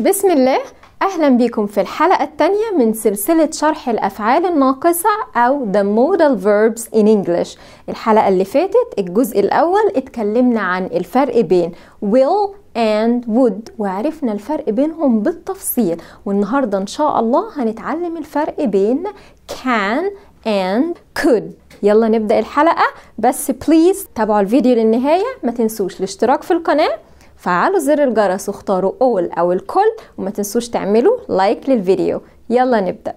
بسم الله أهلا بكم في الحلقة الثانية من سلسلة شرح الأفعال الناقصة أو The Modal Verbs in English الحلقة اللي فاتت الجزء الأول اتكلمنا عن الفرق بين will and would وعرفنا الفرق بينهم بالتفصيل والنهاردة إن شاء الله هنتعلم الفرق بين can and could يلا نبدأ الحلقة بس بليز تابعوا الفيديو للنهاية ما تنسوش الاشتراك في القناة فعلوا زر الجرس واختاروا اول أو الكل وما تنسوش تعملوا لايك للفيديو يلا نبدأ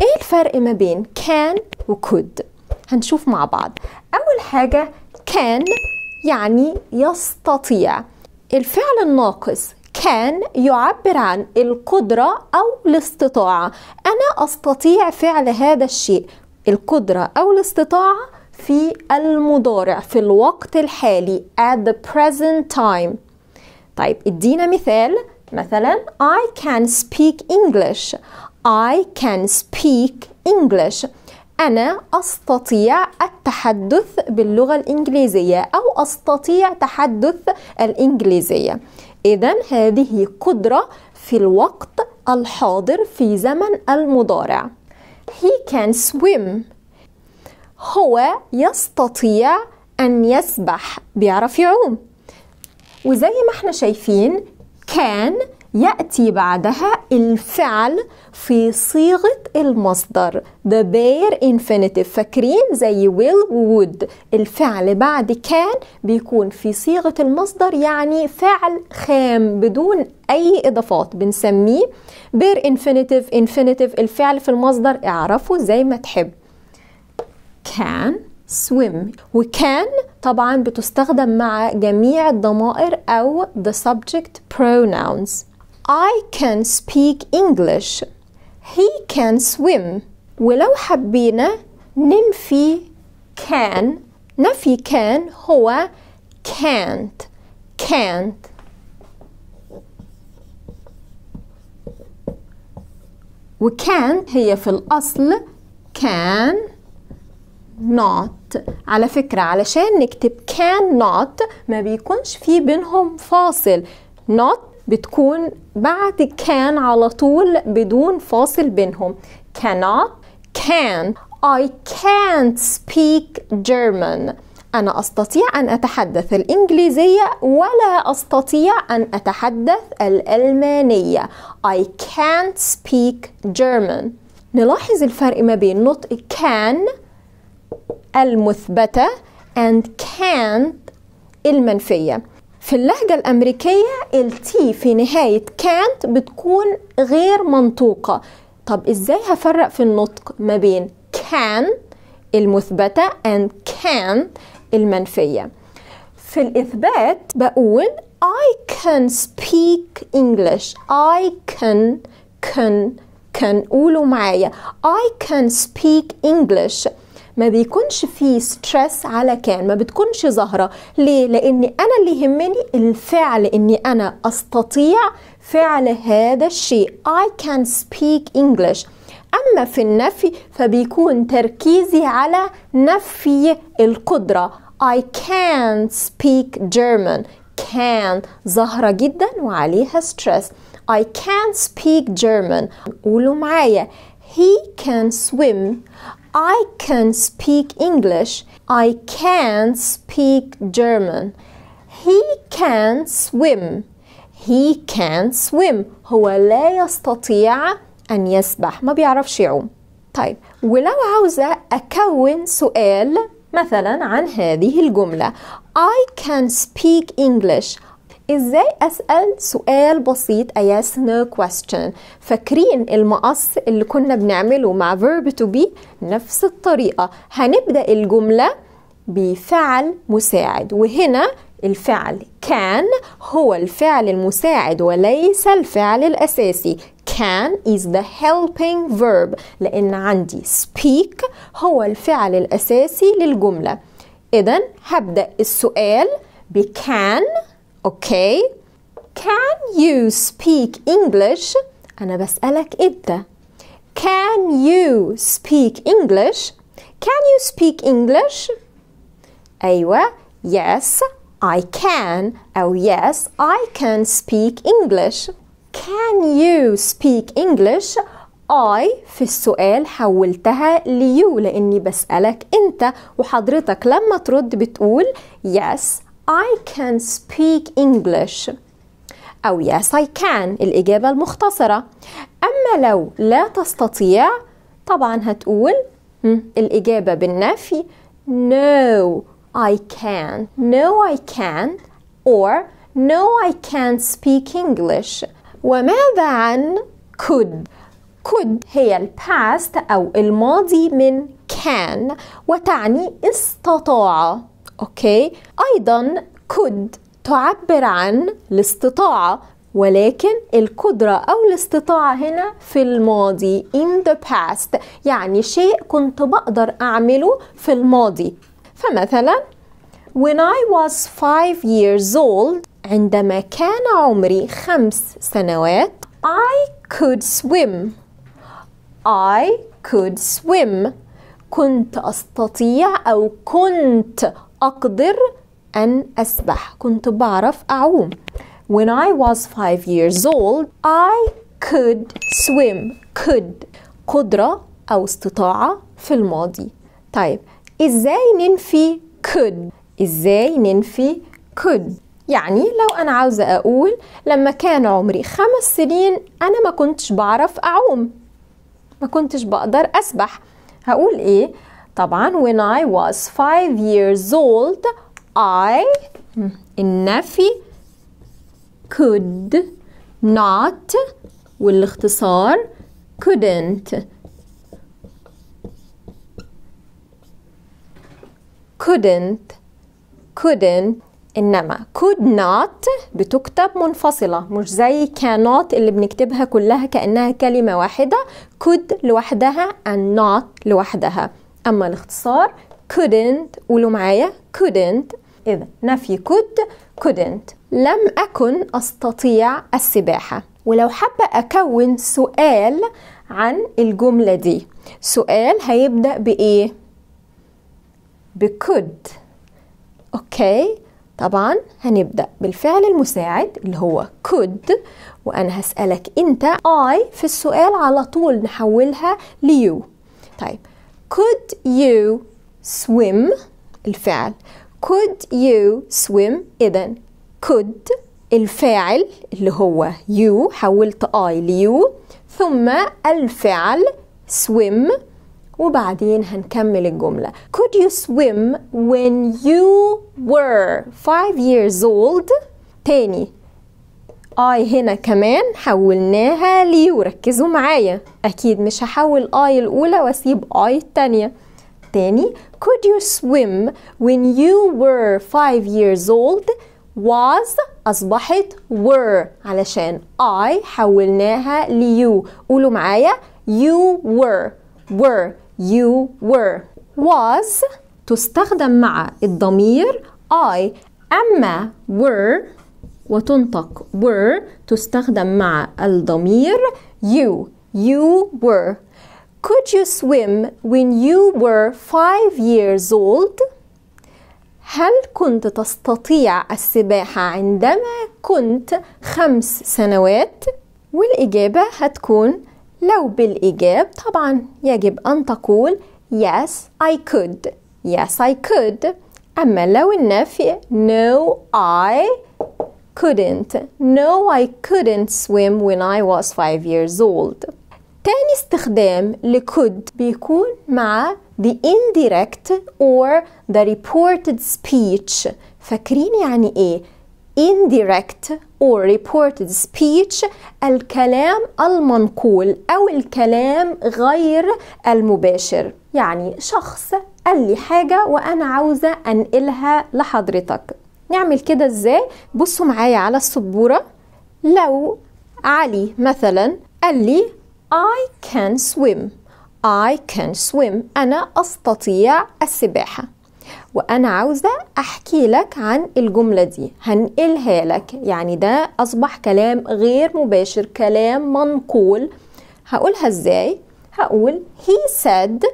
ايه الفرق ما بين كان وكود هنشوف مع بعض أول حاجة كان يعني يستطيع الفعل الناقص كان يعبر عن القدرة أو الاستطاعة أنا أستطيع فعل هذا الشيء القدرة أو الاستطاعة في المضارع في الوقت الحالي at the present time طيب ادينا مثال مثلا I can speak English I can speak English أنا أستطيع التحدث باللغة الإنجليزية أو أستطيع تحدث الإنجليزية إذا هذه قدرة في الوقت الحاضر في زمن المضارع He can swim هو يستطيع أن يسبح بيعرف يعوم وزي ما احنا شايفين كان يأتي بعدها الفعل في صيغة المصدر the bare infinitive فاكرين زي will would الفعل بعد كان بيكون في صيغة المصدر يعني فعل خام بدون أي إضافات بنسميه bare infinitive infinitive الفعل في المصدر اعرفه زي ما تحب كان swim We can, طبعا بتستخدم مع جميع الضمائر أو the subject pronouns I can speak English he can swim ولو حبينا ننفي can نفي can هو can't can't وكان هي في الأصل can not not على فكرة علشان نكتب can not ما بيكونش في بينهم فاصل not بتكون بعد can على طول بدون فاصل بينهم cannot can I can't speak German أنا أستطيع أن أتحدث الإنجليزية ولا أستطيع أن أتحدث الألمانية I can't speak German نلاحظ الفرق ما بين نطق can المثبتة and can't المنفية في اللهجة الأمريكية التي في نهاية can't بتكون غير منطوقة طب إزاي هفرق في النطق ما بين can المثبتة and can المنفية في الإثبات بقول I can speak English I can can can قولوا معايا I can speak English ما بيكونش فيه ستريس على كان ما بتكونش ظاهره ليه لان انا اللي يهمني الفعل اني انا استطيع فعل هذا الشيء I can speak English أما في النفي فبيكون تركيزي على نفي القدرة I can't speak German can ظاهرة جدا وعليها stress I can't speak German قولوا معايا He can swim I can speak English. I can speak German. He can swim. He can swim. هو لا يستطيع أن يسبح. ما بيعرفش يعوم. طيب ولو عاوزة أكون سؤال مثلا عن هذه الجملة I can speak English ازاي اسال سؤال بسيط اي yes no question فاكرين المقص اللي كنا بنعمله مع verb to be نفس الطريقه هنبدا الجمله بفعل مساعد وهنا الفعل كان هو الفعل المساعد وليس الفعل الأساسي can is the helping verb لأن عندي speak هو الفعل الأساسي للجملة إذا هبدأ السؤال بكان Okay. Can you speak English? أنا بسألك أنت. Can you speak English? Can you speak English? أيوة Yes, I can oh Yes, I can speak English. Can you speak English? I في السؤال حولتها ليو لأني بسألك أنت وحضرتك لما ترد بتقول Yes, I can speak English أو yes I can الإجابة المختصرة أما لو لا تستطيع طبعا هتقول الإجابة بالنفي No I can't No I can't or No I can't speak English وماذا عن could could هي الباست أو الماضي من can وتعني استطاع أوكي أيضا could تعبر عن الاستطاعة ولكن القدرة أو الاستطاعة هنا في الماضي in the past يعني شيء كنت بقدر أعمله في الماضي فمثلا when I was five years old عندما كان عمري خمس سنوات I could swim I could swim كنت أستطيع أو كنت أقدر أن أسبح كنت بعرف أعوم When I was five years old I could swim could قدرة أو استطاعة في الماضي طيب إزاي ننفي could إزاي ننفي could يعني لو أنا عاوزة أقول لما كان عمري خمس سنين أنا ما كنتش بعرف أعوم ما كنتش بقدر أسبح هقول إيه طبعا when I was five years old I النفي could not والاختصار couldn't couldn't couldn't إنما could not بتكتب منفصلة مش زي cannot اللي بنكتبها كلها كأنها كلمة واحدة could لوحدها and not لوحدها أما الاختصار couldn't قولوا معايا couldn't إذا نفي could couldn't لم أكن أستطيع السباحة ولو حابة أكون سؤال عن الجملة دي سؤال هيبدأ بإيه؟ بكود أوكي طبعا هنبدأ بالفعل المساعد اللي هو could وأنا هسألك أنت I في السؤال على طول نحولها ليو طيب could you swim الفعل could you swim إذا could الفاعل اللي هو you حولت I ليو ثم الفعل swim وبعدين هنكمل الجملة Could you swim when you were five years old؟ تاني اي هنا كمان حولناها لي وركزوا معايا اكيد مش هحول اي الاولى واسيب اي التانية تاني could you swim when you were five years old was أصبحت were علشان I حولناها ليو قولوا معايا you were were you were was تستخدم مع الضمير I أما were وتنطق were تستخدم مع الضمير you you were Could you swim when you were five years old? هل كنت تستطيع السباحة عندما كنت خمس سنوات؟ والإجابة هتكون لو بالإجاب طبعا يجب أن تقول yes I could yes I could أما لو النفي no I couldn't No I couldn't swim when I was five years old تاني استخدام لكود could بيكون مع the indirect or the reported speech فاكرين يعني ايه indirect or reported speech الكلام المنقول أو الكلام غير المباشر يعني شخص قال لي حاجة وأنا عاوزة أنقلها لحضرتك نعمل كده ازاي بصوا معايا على السبورة لو علي مثلا قال لي I can swim I can swim أنا أستطيع السباحة وأنا عاوزة أحكي لك عن الجملة دي هنقلها لك يعني ده أصبح كلام غير مباشر كلام منقول هقولها إزاي؟ هقول he said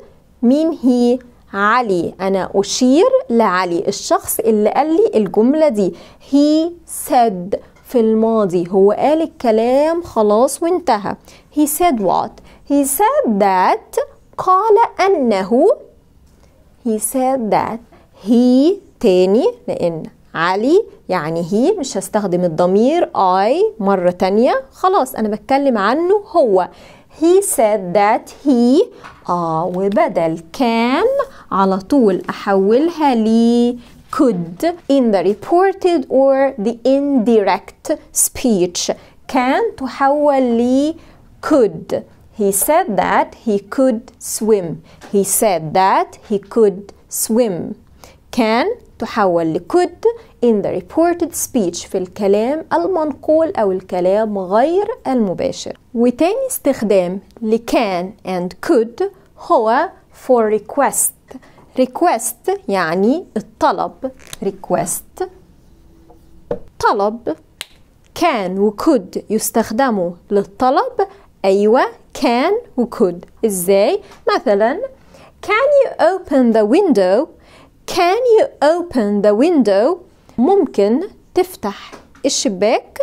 مين he علي أنا أشير لعلي الشخص اللي قال لي الجملة دي he said في الماضي هو قال الكلام خلاص وانتهى he said what he said that قال أنه he said that he تاني لأن علي يعني هي مش هستخدم الضمير I مرة تانية خلاص أنا بتكلم عنه هو he said that he آه وبدل كان على طول أحولها لي could in the reported or the indirect speech Can تحول لي could He said that he could swim. He said that he could swim. كان تحول could. in the reported speech في الكلام المنقول أو الكلام غير المباشر وتاني استخدام ل can and could هو for request request يعني الطلب request طلب can و could يستخدموا للطلب أيوة can و could إزاي؟ مثلا can you open the window can you open the window ممكن تفتح الشباك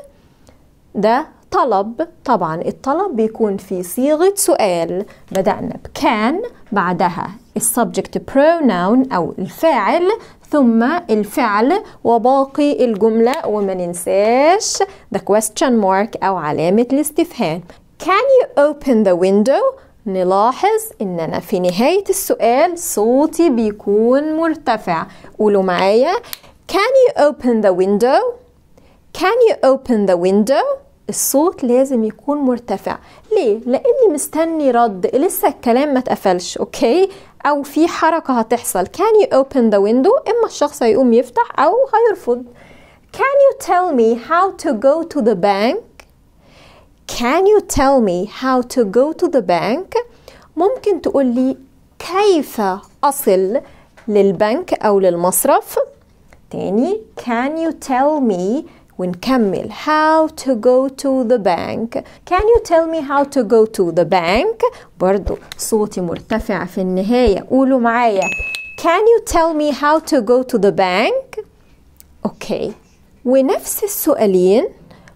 ده طلب طبعا الطلب بيكون في صيغة سؤال بدأنا بكان بعدها السبجكت pronoun أو الفاعل ثم الفعل وباقي الجملة وما ننساش ذا question مارك أو علامة الاستفهام Can you open the window? نلاحظ إن أنا في نهاية السؤال صوتي بيكون مرتفع قولوا معايا Can you open the window? Can you open the window? الصوت لازم يكون مرتفع ليه؟ لأني مستني رد لسه الكلام ما تقفلش أوكي؟ أو في حركة هتحصل Can you open the window؟ إما الشخص هيقوم يفتح أو هيرفض Can you tell me how to go to the bank? Can you tell me how to go to the bank? ممكن تقول لي كيف أصل للبنك أو للمصرف؟ تاني can you tell me ونكمل how to go to the bank can you tell me how to go to the bank برضو صوتي مرتفع في النهاية قولوا معايا can you tell me how to go to the bank اوكي ونفس السؤالين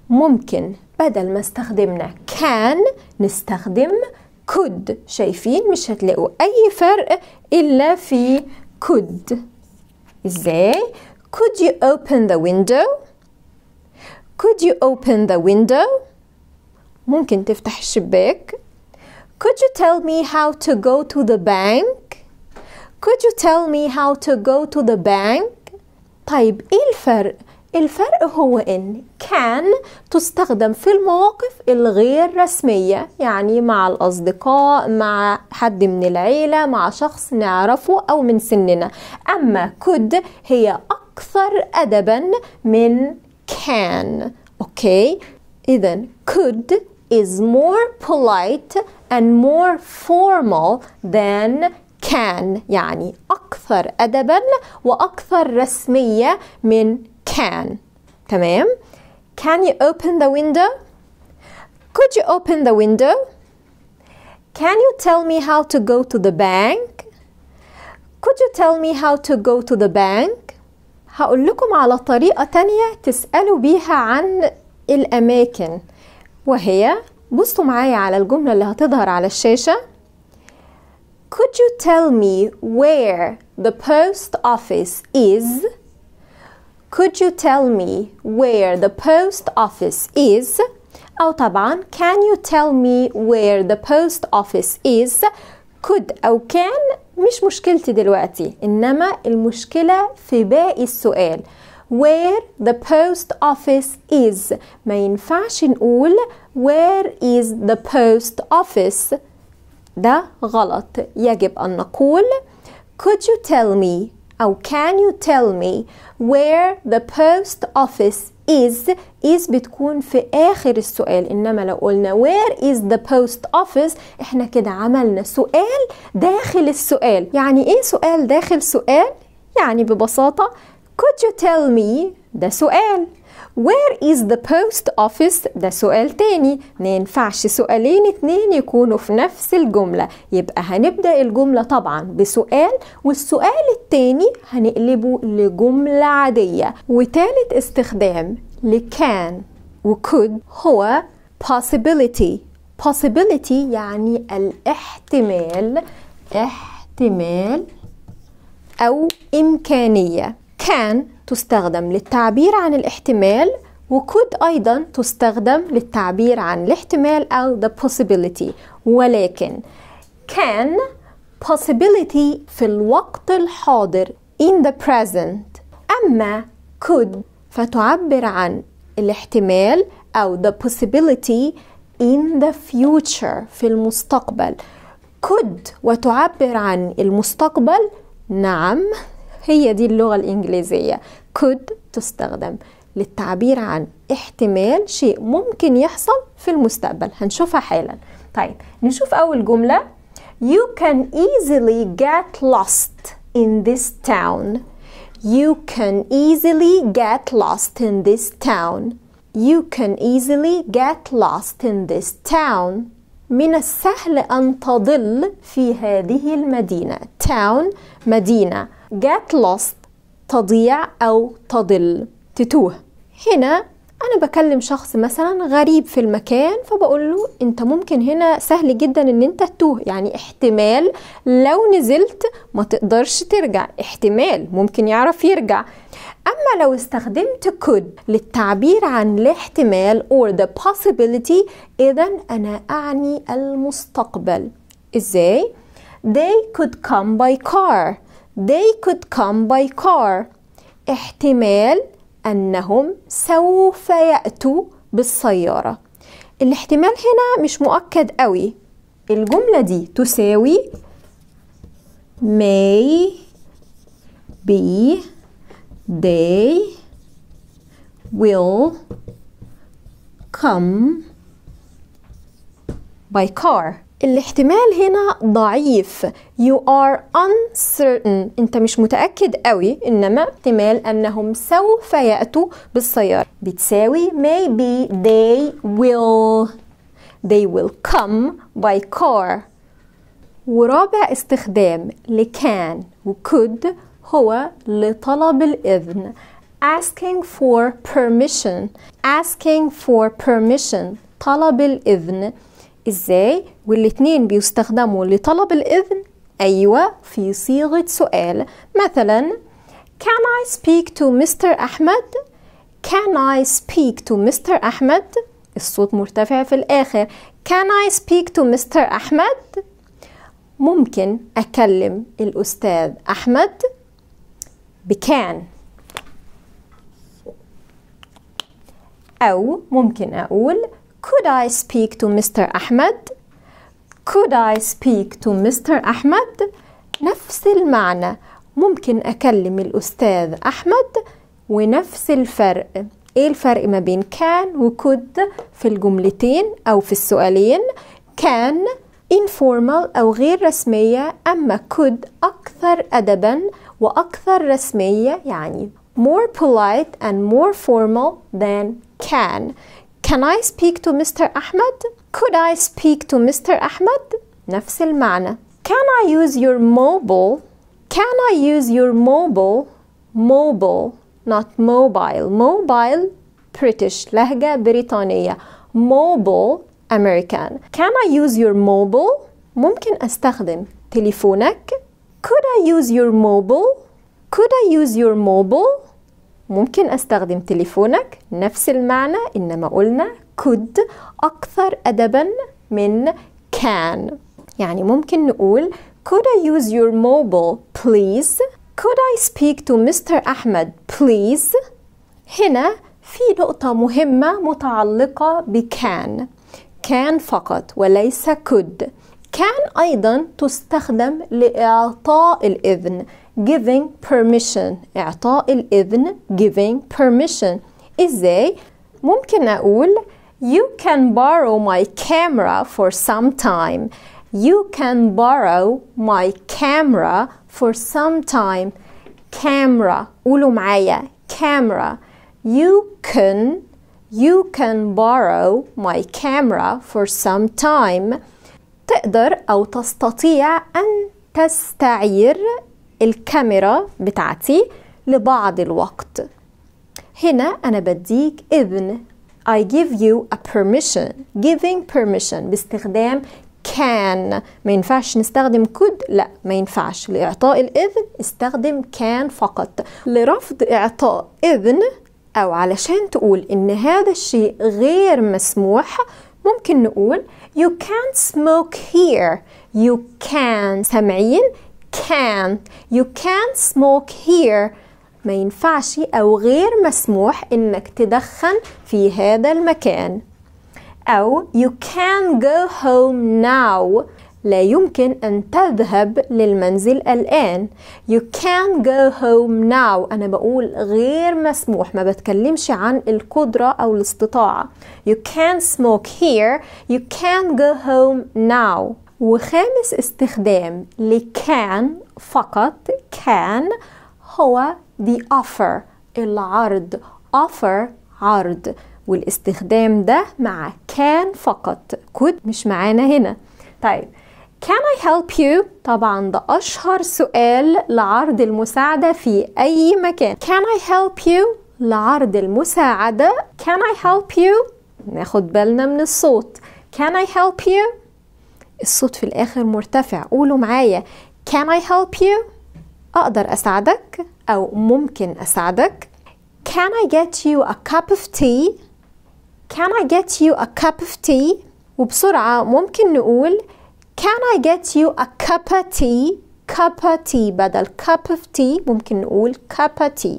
ممكن بدل ما استخدمنا can نستخدم could شايفين مش هتلاقوا اي فرق الا في could ازاي Could you open the window? Could you open the window? ممكن تفتح الشباك. Could you tell me how to go to the bank? Could you tell me how to go to the bank? طيب إيه الفرق؟ الفرق هو إن كان تستخدم في المواقف الغير رسمية يعني مع الأصدقاء مع حد من العيلة مع شخص نعرفه أو من سننا أما could هي أكثر أكثر أدبا من can okay إذن could is more polite and more formal than can يعني أكثر أدبا وأكثر رسمية من can تمام Can you open the window? Could you open the window? Can you tell me how to go to the bank? Could you tell me how to go to the bank? هقول لكم على طريقة تانية تسألوا بيها عن الأماكن وهي بصوا معايا على الجملة اللي هتظهر على الشاشة Could you tell me where the post office is? Could you tell me where the post office is? أو طبعا Can you tell me where the post office is could أو كان مش مشكلتي دلوقتي إنما المشكلة في باقي السؤال where the post office is ما ينفعش نقول where is the post office ده غلط يجب أن نقول could you tell me أو can you tell me where the post office is is بتكون في اخر السؤال انما لو قلنا where is the post office احنا كده عملنا سؤال داخل السؤال يعني ايه سؤال داخل سؤال يعني ببساطه could you tell me ده سؤال Where is the post office ده سؤال تاني ما ينفعش سؤالين اتنين يكونوا في نفس الجملة يبقى هنبدأ الجملة طبعا بسؤال والسؤال التاني هنقلبه لجملة عادية وتالت استخدام لكان وكود هو possibility possibility يعني الاحتمال احتمال أو إمكانية كان تستخدم للتعبير عن الاحتمال وكود أيضا تستخدم للتعبير عن الاحتمال أو the possibility ولكن كان possibility في الوقت الحاضر in the present أما could فتعبر عن الاحتمال أو the possibility in the future في المستقبل could وتعبر عن المستقبل نعم هي دي اللغة الإنجليزية could تستخدم للتعبير عن احتمال شيء ممكن يحصل في المستقبل هنشوفها حالا طيب نشوف أول جملة You can easily get lost in this town You can easily get lost in this town You can easily get lost in this town من السهل أن تضل في هذه المدينة town مدينة get lost تضيع أو تضل تتوه هنا أنا بكلم شخص مثلا غريب في المكان فبقول له أنت ممكن هنا سهل جدا إن أنت تتوه يعني احتمال لو نزلت ما تقدرش ترجع احتمال ممكن يعرف يرجع أما لو استخدمت could للتعبير عن الاحتمال or the possibility إذا أنا أعني المستقبل إزاي؟ They could come by car they could come by car احتمال أنهم سوف يأتوا بالسيارة الاحتمال هنا مش مؤكد قوي الجملة دي تساوي may be they will come by car الاحتمال هنا ضعيف you are uncertain انت مش متأكد قوي انما احتمال انهم سوف يأتوا بالسيارة بتساوي maybe they will they will come by car ورابع استخدام لكان وcould هو لطلب الإذن asking for permission asking for permission طلب الإذن ازاي والاتنين بيستخدموا لطلب الاذن ايوه في صيغه سؤال مثلا Can I speak to Mr. أحمد؟ Can I speak to Mr. أحمد؟ الصوت مرتفع في الآخر Can I speak to Mr. أحمد؟ ممكن أكلم الأستاذ أحمد بكان أو ممكن أقول Could I speak to Mr. Ahmed? Could I speak to Mr. Ahmed? نفس المعنى ممكن أكلم الأستاذ أحمد ونفس الفرق إيه الفرق ما بين كان could في الجملتين أو في السؤالين كان informal أو غير رسمية أما could أكثر أدبا وأكثر رسمية يعني more polite and more formal than can Can I speak to Mr. Ahmed? Could I speak to Mr. Ahmed? نفس المعنى. Can I use your mobile? Can I use your mobile? Mobile, not mobile. Mobile, British. لهجة بريطانية. Mobile, American. Can I use your mobile? ممكن أستخدم تليفونك. Could I use your mobile? Could I use your mobile? ممكن أستخدم تليفونك نفس المعنى إنما قلنا could أكثر أدبا من can يعني ممكن نقول could I use your mobile please could I speak to Mr. أحمد please هنا في نقطة مهمة متعلقة بكان كان فقط وليس could كان أيضا تستخدم لإعطاء الإذن giving permission إعطاء الإذن giving permission إزاي؟ ممكن أقول You can borrow my camera for some time You can borrow my camera for some time camera قولوا معايا camera You can You can borrow my camera for some time تقدر أو تستطيع أن تستعير الكاميرا بتاعتي لبعض الوقت هنا أنا بديك إذن I give you a permission giving permission باستخدام can ما ينفعش نستخدم could لا ما ينفعش لإعطاء الإذن استخدم can فقط لرفض إعطاء إذن أو علشان تقول إن هذا الشيء غير مسموح ممكن نقول you can't smoke here you can سامعين can you can smoke here ما ينفعش أو غير مسموح إنك تدخن في هذا المكان أو you can go home now لا يمكن أن تذهب للمنزل الآن You can go home now أنا بقول غير مسموح ما بتكلمش عن القدرة أو الاستطاعة You can smoke here You can go home now وخامس استخدام لكان فقط كان هو the offer العرض offer عرض والاستخدام ده مع كان فقط could مش معانا هنا طيب Can I help you؟ طبعا ده أشهر سؤال لعرض المساعدة في أي مكان Can I help you؟ لعرض المساعدة Can I help you؟ ناخد بالنا من الصوت Can I help you؟ الصوت في الآخر مرتفع قولوا معايا Can I help you؟ أقدر أساعدك أو ممكن أساعدك Can I get you a cup of tea؟ Can I get you a cup of tea؟ وبسرعة ممكن نقول Can I get you a cup of tea؟ cup of tea بدل cup of tea ممكن نقول cup of tea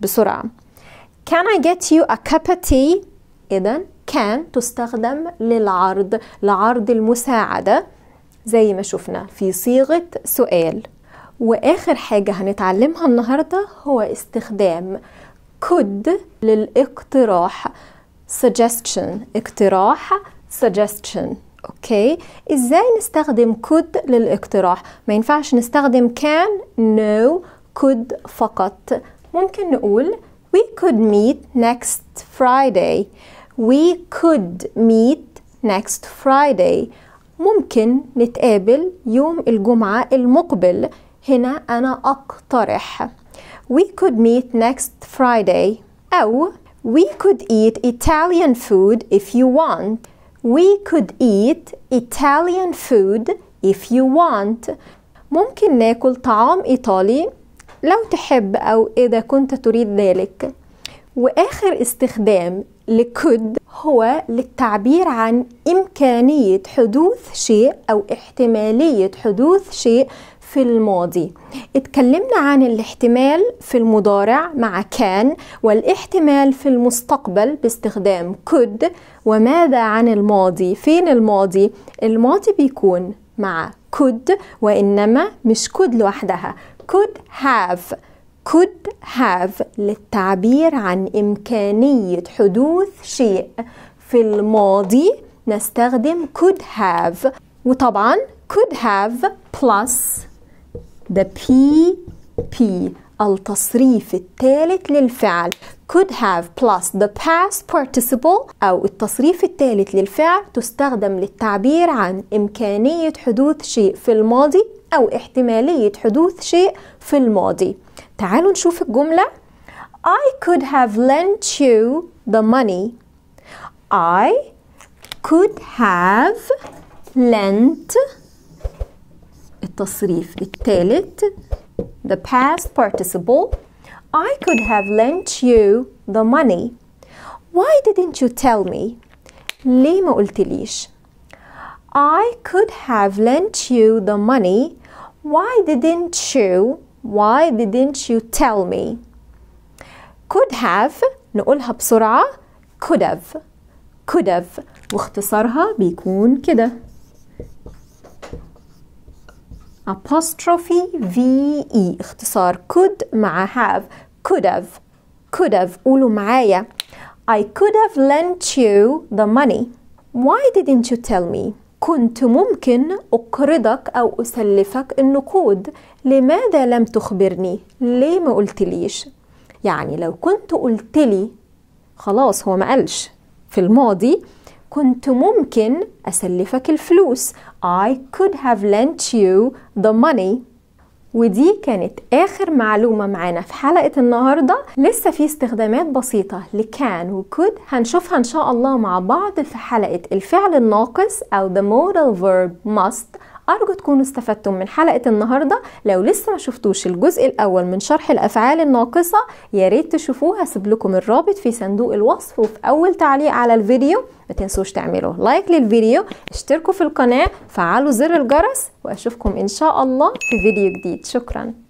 بسرعة Can I get you a cup of tea؟ إذن كان تستخدم للعرض لعرض المساعدة زي ما شفنا في صيغة سؤال وآخر حاجة هنتعلمها النهاردة هو استخدام could للاقتراح suggestion اقتراح suggestion اوكي ازاي نستخدم could للاقتراح ما ينفعش نستخدم can no could فقط ممكن نقول we could meet next Friday We could meet next Friday ممكن نتقابل يوم الجمعة المقبل هنا أنا أقترح We could meet next Friday أو We could eat Italian food if you want We could eat Italian food if you want ممكن ناكل طعام إيطالي لو تحب أو إذا كنت تريد ذلك وآخر استخدام لكود هو للتعبير عن إمكانية حدوث شيء أو احتمالية حدوث شيء في الماضي اتكلمنا عن الاحتمال في المضارع مع كان والاحتمال في المستقبل باستخدام could وماذا عن الماضي فين الماضي الماضي بيكون مع could وإنما مش could لوحدها could have could have للتعبير عن إمكانية حدوث شيء في الماضي نستخدم could have وطبعا could have plus the PP التصريف الثالث للفعل could have plus the past participle أو التصريف الثالث للفعل تستخدم للتعبير عن إمكانية حدوث شيء في الماضي أو احتمالية حدوث شيء في الماضي تعالوا نشوف الجملة I could have lent you the money I could have lent التصريف الثالث the past participle I could have lent you the money Why didn't you tell me? ليه ما قلتليش؟ I could have lent you the money Why didn't you Why didn't you tell me? Could have نقولها بسرعة could have could have واختصارها بيكون كده apostrophe VE اختصار could مع have could have could have قولوا معايا I could have lent you the money why didn't you tell me كنت ممكن أقرضك أو أسلفك النقود لماذا لم تخبرني ليه ما قلتليش يعني لو كنت قلتلي خلاص هو ما قالش في الماضي كنت ممكن أسلفك الفلوس I could have lent you the money ودي كانت آخر معلومة معانا في حلقة النهاردة لسه في استخدامات بسيطة لكان وكود هنشوفها إن شاء الله مع بعض في حلقة الفعل الناقص أو the modal verb must أرجو تكونوا استفدتم من حلقة النهاردة لو لسه ما شفتوش الجزء الأول من شرح الأفعال الناقصة ياريت تشوفوه هسيب لكم الرابط في صندوق الوصف وفي أول تعليق على الفيديو ما تنسوش تعملوا لايك للفيديو اشتركوا في القناة فعلوا زر الجرس وأشوفكم إن شاء الله في فيديو جديد شكراً